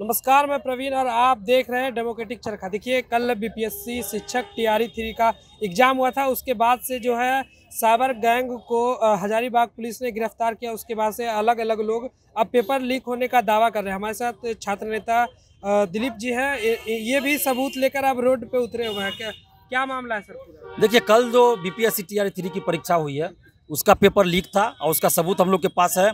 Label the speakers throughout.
Speaker 1: नमस्कार मैं प्रवीण और आप देख रहे हैं डेमोक्रेटिक चरखा देखिए कल बीपीएससी शिक्षक टीआरई थ्री e का एग्ज़ाम हुआ था उसके बाद से जो है साइबर गैंग को हजारीबाग पुलिस ने गिरफ्तार किया उसके बाद से अलग अलग लोग अब पेपर लीक होने का दावा कर रहे हैं हमारे साथ छात्र नेता दिलीप जी हैं ये भी सबूत लेकर अब रोड पर उतरे हुए हैं क्या क्या मामला है सर
Speaker 2: देखिए कल जो बी पी एस की परीक्षा हुई है उसका पेपर लीक था और उसका सबूत हम लोग के पास है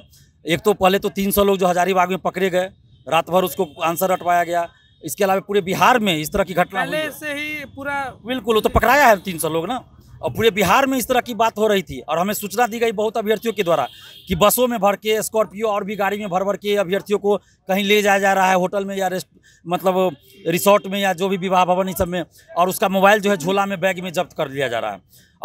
Speaker 2: एक तो पहले तो 300 लोग जो हजारीबाग में पकड़े गए रात भर उसको आंसर रटवाया गया इसके अलावा पूरे बिहार में इस तरह की घटना पहले
Speaker 1: से ही पूरा
Speaker 2: बिल्कुल तो पकड़ाया है तीन सौ लोग ना और पूरे बिहार में इस तरह की बात हो रही थी और हमें सूचना दी गई बहुत अभ्यर्थियों के द्वारा कि बसों में भर के स्कॉर्पियो और भी गाड़ी में भर भर के अभ्यर्थियों को कहीं ले जाया जा रहा है होटल में या रेस्ट मतलब रिसोर्ट में या जो भी विवाह भवन इन सब में और उसका मोबाइल जो है झोला में बैग में जब्त कर लिया जा रहा है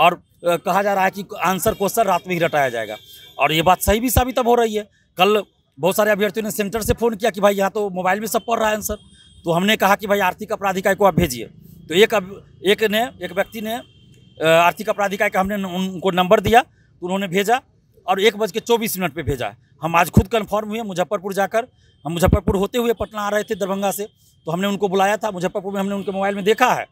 Speaker 2: और कहा जा रहा है कि आंसर क्वेश्चन रात में ही रटाया जाएगा और ये बात सही भी साबित अब हो रही है कल बहुत सारे अभ्यर्थियों ने सेंटर से फ़ोन किया कि भाई यहाँ तो मोबाइल में सब पढ़ रहा है आंसर तो हमने कहा कि भाई आर्थिक अपराध इकाई को आप भेजिए तो एक अब एक ने एक व्यक्ति ने आर्थिक अपराध इकाई का हमने उनको नंबर दिया तो उन्होंने भेजा और एक बज के चौबीस मिनट पर भेजा हम आज खुद कन्फर्म हुए मुजफ्फरपुर जाकर हम मुजफ्फरपुर होते हुए पटना आ रहे थे दरभंगा से तो हमने उनको बुलाया था मुजफ्फरपुर में हमने उनके मोबाइल में देखा है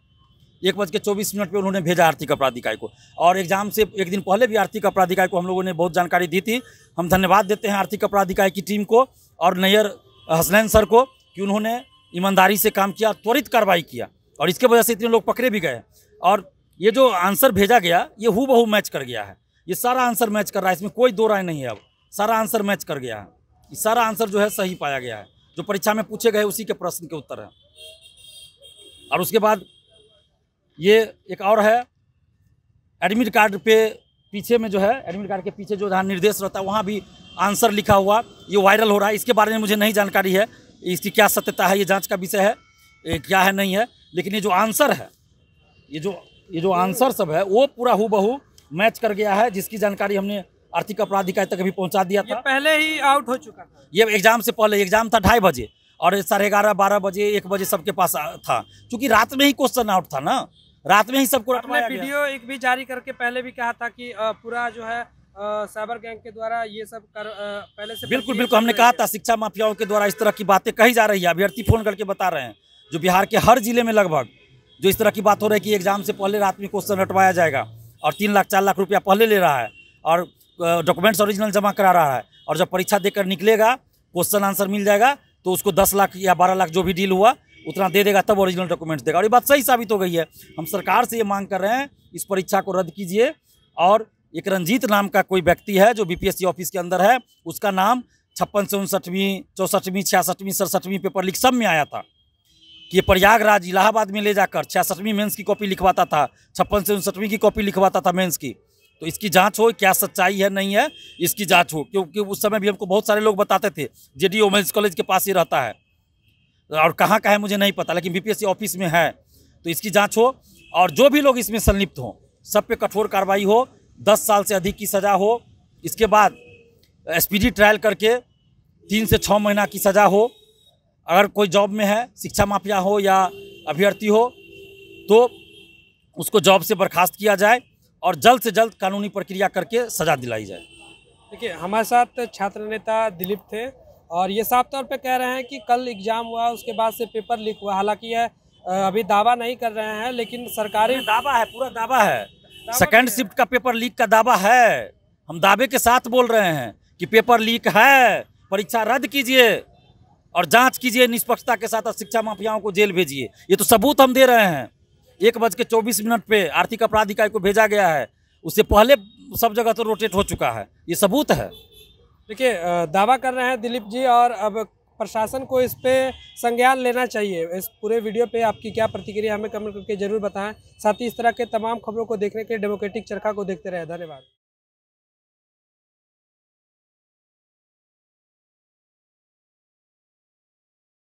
Speaker 2: एक बज के चौबीस मिनट पर उन्होंने भेजा आर्थिक अपराध इकाई को और एग्जाम से एक दिन पहले भी आर्थिक अपराध इकाई को हम लोगों ने बहुत जानकारी दी थी हम धन्यवाद देते हैं आर्थिक अपराध इकाई की टीम को और नैयर हसनैन सर को कि उन्होंने ईमानदारी से काम किया त्वरित कार्रवाई किया और इसके वजह से इतने लोग पकड़े भी गए और ये जो आंसर भेजा गया ये हु बहु मैच कर गया है ये सारा आंसर मैच कर रहा है इसमें कोई दो राय नहीं है अब सारा आंसर मैच कर गया है ये सारा आंसर जो है सही पाया गया है जो परीक्षा में पूछे गए उसी के प्रश्न के उत्तर है और उसके बाद ये एक और है एडमिट कार्ड पे पीछे में जो है एडमिट कार्ड के पीछे जो जहाँ निर्देश रहता है वहाँ भी आंसर लिखा हुआ ये वायरल हो रहा है इसके बारे में मुझे नहीं जानकारी है इसकी क्या सत्यता है ये जांच का विषय है क्या है नहीं है लेकिन ये जो आंसर है ये जो ये जो आंसर सब है वो पूरा हु बहू मैच कर गया है जिसकी जानकारी हमने आर्थिक अपराध इकाई तक भी पहुँचा दिया था पहले ही आउट हो चुका था ये एग्जाम से पहले एग्जाम था ढाई बजे और साढ़े ग्यारह बारह बजे एक बजे सबके पास था क्योंकि रात में ही क्वेश्चन आउट था ना रात में ही सबको रटवाया वीडियो
Speaker 1: एक भी जारी करके पहले भी कहा था कि पूरा जो है साइबर गैंग के द्वारा ये सब कर पहले से बिल्कुल बिल्कुल
Speaker 2: हमने कहा था शिक्षा माफियाओं के द्वारा इस तरह की बातें कही जा रही है अभ्यर्थी फोन करके बता रहे हैं जो बिहार के हर जिले में लगभग जो इस तरह की बात हो रही है कि एग्जाम से पहले रात में क्वेश्चन रटवाया जाएगा और तीन लाख चार लाख रुपया पहले ले रहा है और डॉक्यूमेंट्स ओरिजिनल जमा करा रहा है और जब परीक्षा देकर निकलेगा क्वेश्चन आंसर मिल जाएगा तो उसको दस लाख या बारह लाख जो भी डील हुआ उतना दे देगा तब ओरिजिनल डॉक्यूमेंट्स देगा और ये बात सही साबित हो गई है हम सरकार से ये मांग कर रहे हैं इस परीक्षा को रद्द कीजिए और एक रंजीत नाम का कोई व्यक्ति है जो बीपीएससी ऑफिस के अंदर है उसका नाम छप्पन से उनसठवीं चौंसठवीं छियासठवीं सड़सठवीं पेपर लिख सब में आया था कि ये प्रयागराज इलाहाबाद में ले जाकर छियासठवीं मेंस की कॉपी लिखवाता था छप्पन से उनसठवीं की कॉपी लिखवाता था मेंस की तो इसकी जांच हो क्या सच्चाई है नहीं है इसकी जांच हो क्योंकि उस समय भी हमको बहुत सारे लोग बताते थे जे डी कॉलेज के पास ही रहता है और कहाँ का है मुझे नहीं पता लेकिन बीपीएससी ऑफिस में है तो इसकी जाँच हो और जो भी लोग इसमें संलिप्त हों सब पे कठोर कार्रवाई हो दस साल से अधिक की सज़ा हो इसके बाद एसपीडी ट्रायल करके तीन से छः महीना की सज़ा हो अगर कोई जॉब में है शिक्षा माफिया हो या अभ्यर्थी हो तो उसको जॉब से बर्खास्त किया जाए और जल्द से जल्द कानूनी प्रक्रिया करके सज़ा दिलाई जाए
Speaker 1: देखिए हमारे साथ छात्र नेता दिलीप थे और ये साफ तौर पे कह रहे हैं कि कल एग्ज़ाम हुआ उसके बाद से पेपर लीक हुआ हालांकि ये अभी दावा नहीं कर रहे हैं लेकिन सरकारी दावा
Speaker 2: है पूरा दावा है सेकेंड शिफ्ट का पेपर लीक का दावा है हम दावे के साथ बोल रहे हैं कि पेपर लीक है परीक्षा रद्द कीजिए और जांच कीजिए निष्पक्षता के साथ और शिक्षा माफियाओं को जेल भेजिए ये तो सबूत हम दे रहे हैं एक बज के चौबीस मिनट पे आर्थिक अपराध इकाई को भेजा गया है उससे पहले सब जगह तो रोटेट हो चुका है ये सबूत है देखिए दावा कर रहे हैं दिलीप जी और अब प्रशासन को इस पर
Speaker 1: संज्ञान लेना चाहिए इस पूरे वीडियो पे आपकी क्या प्रतिक्रिया हमें कमेंट करके जरूर बताएं साथ ही इस तरह के तमाम खबरों को देखने के डेमोक्रेटिक चरखा को देखते रहे धन्यवाद